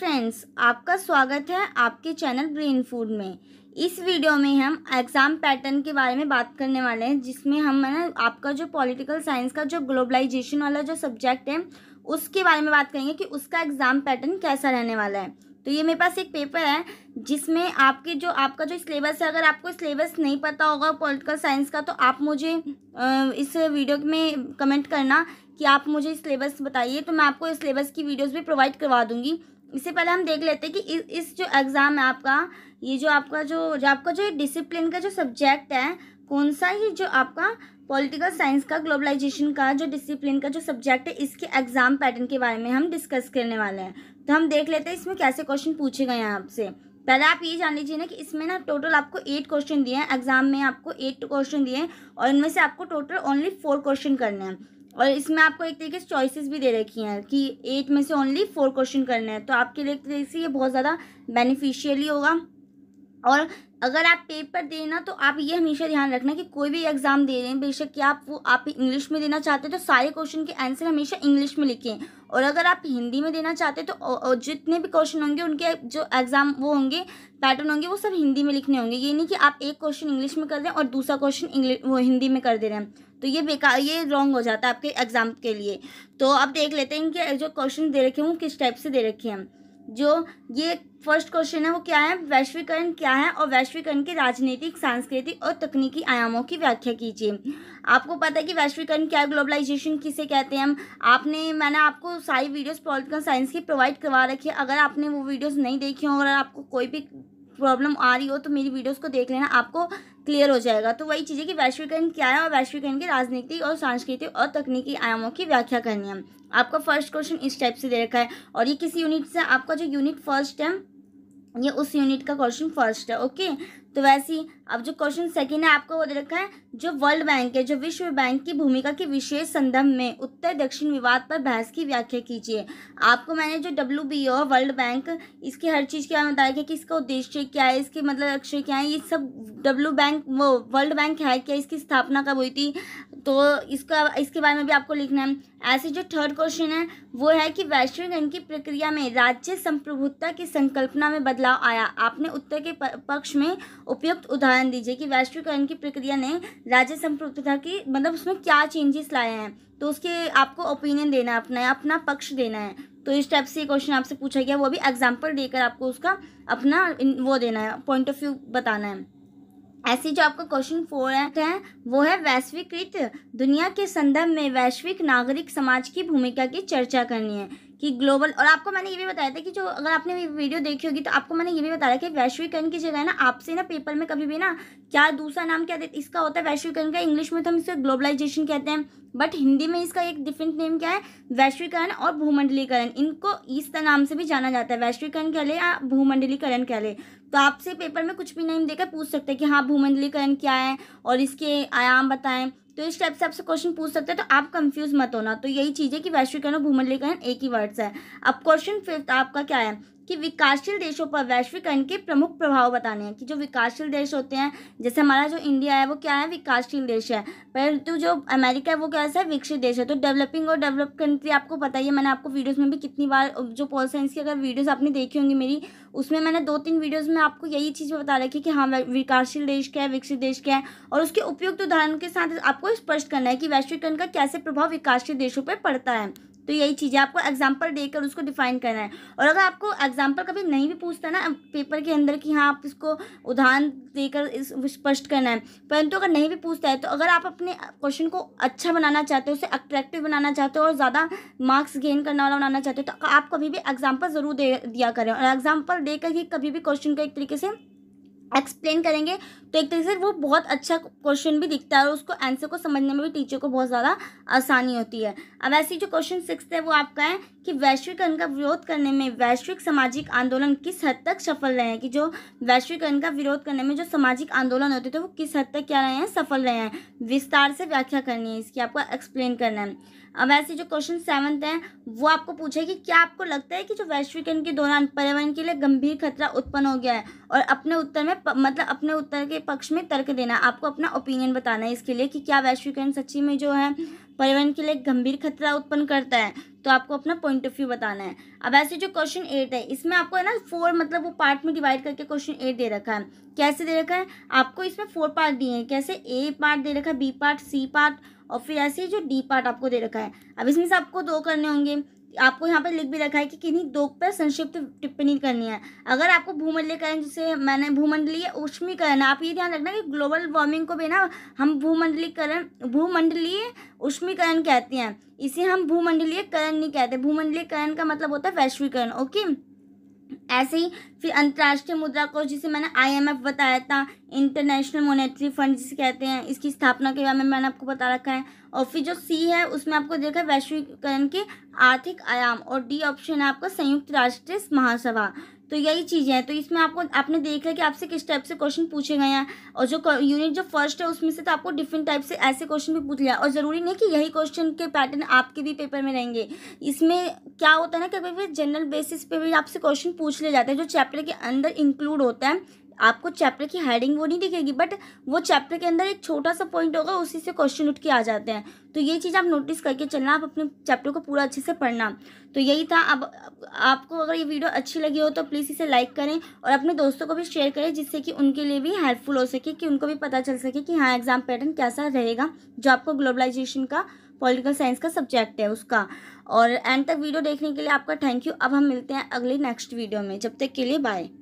friends आपका स्वागत है आपके चैनल ब्रेन फूड में इस वीडियो में हम एग्ज़ाम पैटर्न के बारे में बात करने वाले हैं जिसमें हम है ना आपका जो पॉलिटिकल साइंस का जो ग्लोबलाइजेशन वाला जो सब्जेक्ट है उसके बारे में बात करेंगे कि उसका एग्ज़ाम पैटर्न कैसा रहने वाला है तो ये मेरे पास एक पेपर है जिसमें आपके जो आपका जो सिलेबस है अगर आपको सिलेबस नहीं पता होगा पॉलिटिकल साइंस का तो आप मुझे इस वीडियो में कमेंट करना कि आप मुझे सिलेबस बताइए तो मैं आपको सिलेबस की वीडियोस भी प्रोवाइड करवा दूँगी इससे पहले हम देख लेते हैं कि इस, इस जो एग्ज़ाम है आपका ये जो आपका जो जो आपका जो डिसिप्लिन का जो सब्जेक्ट है कौन सा ही जो आपका पॉलिटिकल साइंस का ग्लोबलाइजेशन का जो डिसिप्लिन का जो सब्जेक्ट है इसके एग्ज़ाम पैटर्न के बारे में हम डिस्कस करने वाले हैं तो हम देख लेते हैं इसमें कैसे क्वेश्चन पूछे गए हैं आपसे पहले आप ये जान लीजिए ना कि इसमें ना टोटल आपको एट क्वेश्चन दिए हैं एग्जाम में आपको एट क्वेश्चन दिए हैं और इनमें से आपको टोटल ओनली फोर क्वेश्चन करने हैं और इसमें आपको एक तरीके से चॉइसेस भी दे रखी हैं कि एट में से ओनली फोर क्वेश्चन करने हैं तो आपके लिए एक तरीके से ये बहुत ज़्यादा बेनिफिशियली होगा और अगर आप पेपर देना तो आप ये हमेशा ध्यान रखना कि कोई भी एग्ज़ाम दे रहे हैं बेशक कि आप वो आप इंग्लिश में देना चाहते हैं तो सारे क्वेश्चन के आंसर हमेशा इंग्लिश में लिखें और अगर आप हिंदी में देना चाहते हैं तो जितने भी क्वेश्चन होंगे उनके जो एग्ज़ाम वो होंगे पैटर्न होंगे वो सब हिंदी में लिखने होंगे ये नहीं कि आप एक क्वेश्चन इंग्लिश में कर दें और दूसरा क्वेश्चन वो हिंदी में कर दे रहे हैं तो ये बेकार ये रॉन्ग हो जाता है आपके एग्ज़ाम के लिए तो आप देख लेते हैं कि जो क्वेश्चन दे रखे हैं वो किस टाइप से दे रखे हैं जो ये फर्स्ट क्वेश्चन है वो क्या है वैश्वीकरण क्या है और वैश्वीकरण के राजनीतिक सांस्कृतिक और तकनीकी आयामों की व्याख्या कीजिए आपको पता है कि वैश्वीकरण क्या है ग्लोबलाइजेशन किसे कहते हैं हम आपने मैंने आपको सारी वीडियोस पॉलिटिकल साइंस की प्रोवाइड करवा रखी है अगर आपने वो वीडियोज़ नहीं देखी हो और आपको कोई भी प्रॉब्लम आ रही हो तो मेरी वीडियोज़ को देख लेना आपको क्लियर हो जाएगा तो वही चीज़ है कि वैश्वीकरण क्या है और वैश्वीकरण के राजनीतिक और सांस्कृतिक और तकनीकी आयामों की व्याख्या करनी है आपका फर्स्ट क्वेश्चन इस टाइप से दे रखा है और ये किस यूनिट से आपका जो यूनिट फर्स्ट है ये उस यूनिट का क्वेश्चन फर्स्ट है ओके तो वैसे ही अब जो क्वेश्चन सेकंड है आपको वो दे रखा है जो वर्ल्ड बैंक है जो विश्व बैंक की भूमिका के विशेष संदर्भ में उत्तर दक्षिण विवाद पर बहस की व्याख्या कीजिए आपको मैंने जो W B O world bank इसकी हर चीज़ के बारे में बताया गया कि इसका उद्देश्य क्या है इसके मतलब लक्ष्य क्या है ये सब डब्ल्यू बैंक वो वर्ल्ड बैंक है क्या इसकी स्थापना कब हुई थी तो इसका इसके बारे में भी आपको लिखना है ऐसे जो थर्ड क्वेश्चन है वो है कि वैश्वीकरण की प्रक्रिया में राज्य संप्रभुता की संकल्पना में बदलाव आया आपने उत्तर के पक्ष में उपयुक्त उदाहरण दीजिए कि वैश्वीकरण की प्रक्रिया ने राज्य संप्रभुता की मतलब उसमें क्या चेंजेस लाए हैं तो उसके आपको ओपिनियन देना है अपना अपना पक्ष देना है तो इस टाइप से क्वेश्चन आपसे पूछा गया वो भी एग्जाम्पल देकर आपको उसका अपना वो देना है पॉइंट ऑफ व्यू बताना है ऐसे जो आपका क्वेश्चन फोर तो है वो है वैश्विकृत दुनिया के संदर्भ में वैश्विक नागरिक समाज की भूमिका की चर्चा करनी है कि ग्लोबल और आपको मैंने ये भी बताया था कि जो अगर आपने वीडियो देखी होगी तो आपको मैंने ये भी बताया कि वैश्वीकरण की जगह ना आपसे ना पेपर में कभी भी ना क्या दूसरा नाम क्या देते इसका होता है वैश्वीकरण का इंग्लिश में तो हम इसे ग्लोबलाइजेशन कहते हैं बट हिंदी में इसका एक डिफरेंट नेम क्या है वैश्वीकरण और भूमंडलीकरण इनको इस नाम से भी जाना जाता है वैश्वीकरण कह ले या भूमंडलीकरण कह ले तो आपसे पेपर में कुछ भी नहीं देकर पूछ सकते हैं कि हाँ भूमंडलीकरण क्या है और इसके आयाम बताएं तो इस टाइप से आपसे क्वेश्चन पूछ सकते हैं तो आप कंफ्यूज मत होना तो यही चीज़ है कि वैश्विक और भूमंडलीकरण एक ही वर्ड्स है अब क्वेश्चन फिफ्थ आपका क्या है कि विकासशील देशों पर वैश्वीकरण के प्रमुख प्रभाव बताने हैं कि जो विकासशील देश होते हैं जैसे हमारा जो इंडिया है वो क्या है विकासशील देश है परंतु जो अमेरिका है वो क्या है विकसित देश है तो डेवलपिंग और डेवलप कंट्री आपको पता ही है मैंने आपको वीडियोज़ में भी कितनी बार जो पॉल साइंस की अगर वीडियोज़ आपने देखी होंगी मेरी उसमें मैंने दो तीन वीडियोज़ में आपको यही चीज़ बता रखी कि हाँ विकासशील देश क्या है विकसित देश क्या है और उसके उपयुक्त उदाहरण के साथ आपको स्पष्ट करना है कि वैश्वीकरण का कैसे प्रभाव विकासशील देशों पर पड़ता है तो यही चीज़ है आपको एग्जाम्पल देकर उसको डिफाइन करना है और अगर आपको एग्जाम्पल कभी नहीं भी पूछता ना पेपर के अंदर कि हाँ आप इसको उदाहरण देकर इस स्पष्ट करना है परंतु अगर नहीं भी पूछता है तो अगर आप अपने क्वेश्चन को अच्छा बनाना चाहते हो उसे अट्रैक्टिव बनाना चाहते हो और ज़्यादा मार्क्स गेन करने वाला बनाना चाहते हो तो आप कभी भी एग्जाम्पल ज़रूर दे दिया करें और एग्जाम्पल देकर ही कभी भी क्वेश्चन को एक तरीके से एक्सप्लेन करेंगे तो एक तरीके से वो बहुत अच्छा क्वेश्चन भी दिखता है और उसको आंसर को समझने में भी टीचर को बहुत ज़्यादा आसानी होती है अब ऐसे जो क्वेश्चन सिक्स है वो आपका है कि वैश्वीकरण का विरोध करने में वैश्विक सामाजिक आंदोलन किस हद तक सफल रहे हैं कि जो वैश्वीकरण का विरोध करने में जो सामाजिक आंदोलन होते थे वो किस हद तक क्या रहे हैं सफल रहे हैं विस्तार से व्याख्या करनी है इसकी आपको एक्सप्लेन करना है अब ऐसे जो क्वेश्चन सेवन्थ है वो आपको पूछे कि क्या आपको लगता है कि जो वैश्वीकरण के दौरान पर्यावरण के लिए गंभीर खतरा उत्पन्न हो गया है और अपने उत्तर में मतलब अपने उत्तर के पक्ष में तर्क देना आपको अपना ओपिनियन बताना है इसके लिए कि क्या वैश्वीकरण सच्ची में जो है परिवहन के लिए गंभीर खतरा उत्पन्न करता है तो आपको अपना पॉइंट ऑफ व्यू बताना है अब ऐसे जो क्वेश्चन एट है इसमें आपको है ना फोर मतलब वो पार्ट में डिवाइड करके क्वेश्चन एट दे रखा है कैसे दे रखा है आपको इसमें फोर पार्ट दिए हैं कैसे ए पार्ट दे रखा है बी पार्ट सी पार्ट और फिर ऐसे जो डी पार्ट आपको दे रखा है अब इसमें से आपको दो करने होंगे आपको यहाँ पर लिख भी रखा है कि किन्हीं दो पर संक्षिप्त टिप्पणी करनी है अगर आपको भूमंडलीकरण जिसे मैंने भूमंडलीय उष्मीकरण आप ये ध्यान रखना कि ग्लोबल वार्मिंग को भी ना हम भूमंडलीकरण भूमंडलीय उष्मीकरण कहते हैं इसे हम भूमंडलीयकरण नहीं कहते भूमंडलीकरण का मतलब होता है वैश्वीकरण ओके ऐसे ही फिर अंतर्राष्ट्रीय मुद्रा कोष जिसे मैंने आईएमएफ बताया था इंटरनेशनल मॉनेटरी फंड जिसे कहते हैं इसकी स्थापना के बारे में मैंने आपको बता रखा है और फिर जो सी है उसमें आपको देखा वैश्वीकरण के आर्थिक आयाम और डी ऑप्शन है आपका संयुक्त राष्ट्र महासभा तो यही चीज़ें हैं तो इसमें आपको आपने देखा कि आपसे किस टाइप से क्वेश्चन पूछे गए हैं और जो यूनिट जो फर्स्ट है उसमें से तो आपको डिफरेंट टाइप से ऐसे क्वेश्चन भी पूछ लिया और ज़रूरी नहीं कि यही क्वेश्चन के पैटर्न आपके भी पेपर में रहेंगे इसमें क्या होता है ना कभी भी जनरल बेसिस पे भी आपसे क्वेश्चन पूछ ले जाते हैं जो चैप्टर के अंदर इंक्लूड होता है आपको चैप्टर की हेडिंग वो नहीं दिखेगी बट वो चैप्टर के अंदर एक छोटा सा पॉइंट होगा उसी से क्वेश्चन उठ के आ जाते हैं तो ये चीज़ आप नोटिस करके चलना आप अपने चैप्टर को पूरा अच्छे से पढ़ना तो यही था अब आपको अगर ये वीडियो अच्छी लगी हो तो प्लीज़ इसे लाइक करें और अपने दोस्तों को भी शेयर करें जिससे कि उनके लिए भी हेल्पफुल हो सके कि उनको भी पता चल सके कि हाँ एग्ज़ाम पैटर्न कैसा रहेगा जो आपको ग्लोबलाइजेशन का पॉलिटिकल साइंस का सब्जेक्ट है उसका और एंड तक वीडियो देखने के लिए आपका थैंक यू अब हम मिलते हैं अगले नेक्स्ट वीडियो में जब तक के लिए बाय